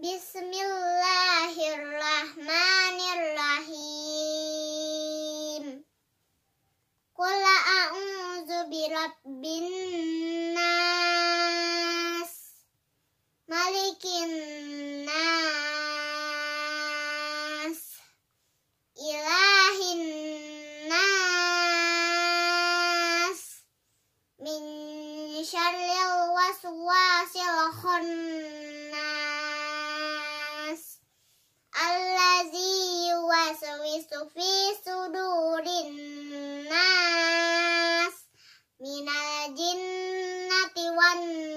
Bismillahirrahmanirrahim. Qul a'udzu birabbin nas. Malikin nas. Ilahin nas. Min syarril waswasil khannas. Sufi-sufi sudurin nas minal jinnati wan